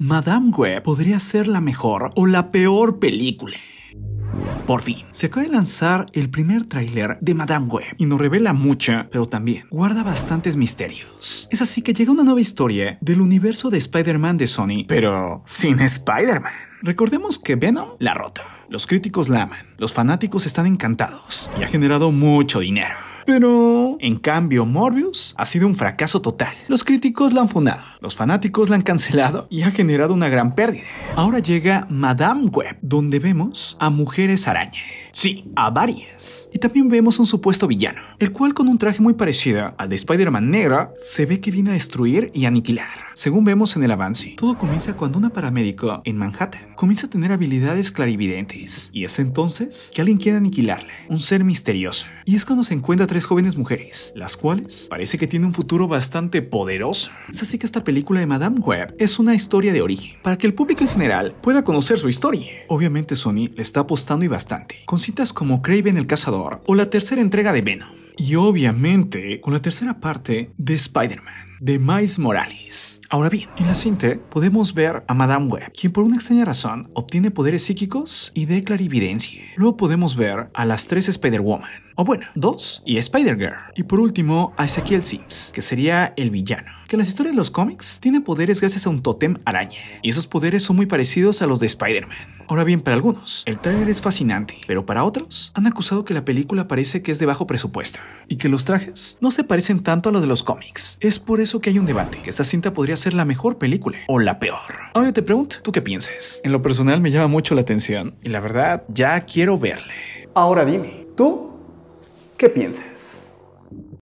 Madame Web podría ser la mejor o la peor película. Por fin, se acaba de lanzar el primer tráiler de Madame Web y nos revela mucho, pero también guarda bastantes misterios. Es así que llega una nueva historia del universo de Spider-Man de Sony, pero sin Spider-Man. Recordemos que Venom la rota roto, los críticos la aman, los fanáticos están encantados y ha generado mucho dinero. Pero, en cambio, Morbius ha sido un fracaso total. Los críticos la han fundado, los fanáticos la han cancelado y ha generado una gran pérdida. Ahora llega Madame Web, donde vemos a mujeres araña. Sí, a varias. Y también vemos un supuesto villano, el cual con un traje muy parecido al de Spider-Man negra, se ve que viene a destruir y aniquilar. Según vemos en el avance, todo comienza cuando una paramédico en Manhattan comienza a tener habilidades clarividentes, y es entonces que alguien quiere aniquilarle, un ser misterioso. Y es cuando se encuentra tres jóvenes mujeres, las cuales parece que tiene un futuro bastante poderoso. Es así que esta película de Madame Web es una historia de origen, para que el público en general pueda conocer su historia. Obviamente Sony le está apostando y bastante, con citas como Craven el Cazador o la tercera entrega de Venom. Y obviamente con la tercera parte de Spider-Man de Miles Morales. Ahora bien, en la cinta podemos ver a Madame Webb, quien por una extraña razón obtiene poderes psíquicos y de clarividencia. Luego podemos ver a las tres Spider-Woman, o bueno, dos, y Spider-Girl. Y por último, a Ezequiel Sims, que sería el villano. Que en las historias de los cómics tiene poderes gracias a un tótem araña, y esos poderes son muy parecidos a los de Spider-Man. Ahora bien, para algunos, el trailer es fascinante, pero para otros, han acusado que la película parece que es de bajo presupuesto, y que los trajes no se parecen tanto a los de los cómics. Es por eso que hay un debate, que esta cinta podría ser la mejor película o la peor. Ahora te pregunto, ¿tú qué piensas? En lo personal me llama mucho la atención y la verdad ya quiero verle. Ahora dime, ¿tú qué piensas?